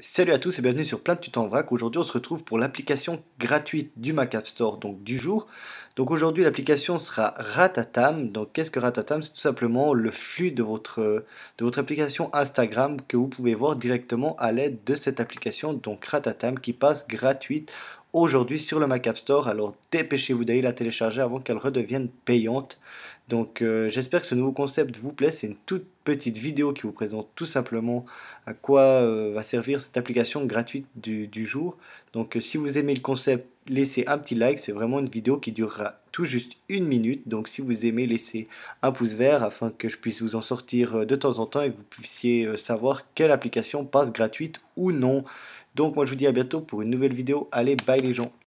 Salut à tous et bienvenue sur Plein de tutos en vrac. Aujourd'hui, on se retrouve pour l'application gratuite du Mac App Store, donc du jour. Donc aujourd'hui, l'application sera Ratatam. Donc qu'est-ce que Ratatam C'est tout simplement le flux de votre, de votre application Instagram que vous pouvez voir directement à l'aide de cette application, donc Ratatam, qui passe gratuite aujourd'hui sur le Mac App Store. Alors dépêchez-vous d'aller la télécharger avant qu'elle redevienne payante. Donc euh, j'espère que ce nouveau concept vous plaît. C'est une toute petite vidéo qui vous présente tout simplement à quoi euh, va servir cette application gratuite du, jour. Donc euh, si vous aimez le concept, laissez un petit like. C'est vraiment une vidéo qui durera tout juste une minute. Donc si vous aimez, laissez un pouce vert afin que je puisse vous en sortir de temps en temps et que vous puissiez savoir quelle application passe gratuite ou non. Donc moi je vous dis à bientôt pour une nouvelle vidéo. Allez, bye les gens